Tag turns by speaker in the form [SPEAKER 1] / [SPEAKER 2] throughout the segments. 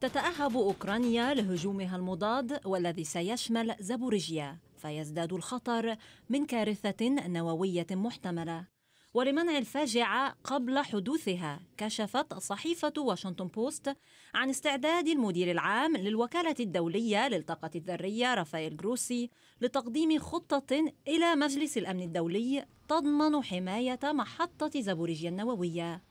[SPEAKER 1] تتأهب أوكرانيا لهجومها المضاد والذي سيشمل زابوريجيا فيزداد الخطر من كارثة نووية محتملة ولمنع الفاجعة قبل حدوثها كشفت صحيفة واشنطن بوست عن استعداد المدير العام للوكالة الدولية للطاقة الذرية رافائيل جروسي لتقديم خطة إلى مجلس الأمن الدولي تضمن حماية محطة زابوريجيا النووية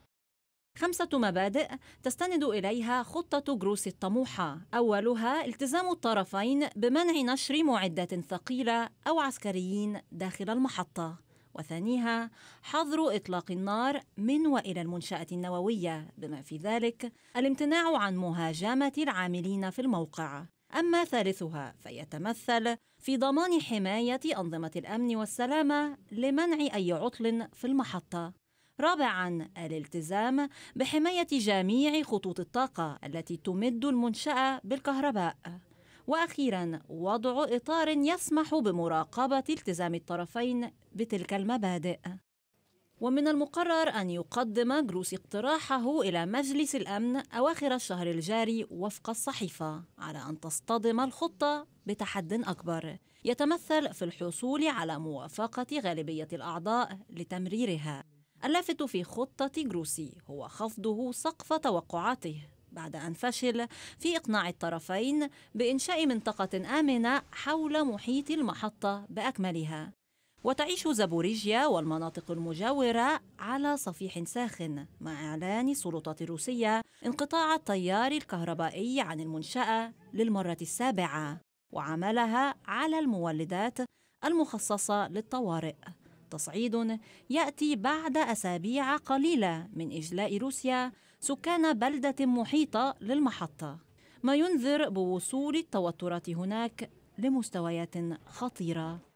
[SPEAKER 1] خمسة مبادئ تستند إليها خطة جروس الطموحة، أولها التزام الطرفين بمنع نشر معدات ثقيلة أو عسكريين داخل المحطة، وثانيها حظر إطلاق النار من وإلى المنشأة النووية، بما في ذلك الامتناع عن مهاجمة العاملين في الموقع. أما ثالثها فيتمثل في ضمان حماية أنظمة الأمن والسلامة لمنع أي عطل في المحطة. رابعا الالتزام بحماية جميع خطوط الطاقة التي تمد المنشأة بالكهرباء واخيرا وضع اطار يسمح بمراقبه التزام الطرفين بتلك المبادئ ومن المقرر أن يقدم جروسي اقتراحه إلى مجلس الأمن أواخر الشهر الجاري وفق الصحيفة على أن تصطدم الخطة بتحد أكبر يتمثل في الحصول على موافقة غالبية الأعضاء لتمريرها اللافت في خطة جروسي هو خفضه سقف توقعاته بعد أن فشل في إقناع الطرفين بإنشاء منطقة آمنة حول محيط المحطة بأكملها وتعيش زابوريجيا والمناطق المجاورة على صفيح ساخن مع إعلان السلطات الروسية انقطاع التيار الكهربائي عن المنشأة للمرة السابعة وعملها على المولدات المخصصة للطوارئ تصعيد ياتي بعد اسابيع قليله من اجلاء روسيا سكان بلده محيطه للمحطه ما ينذر بوصول التوترات هناك لمستويات خطيره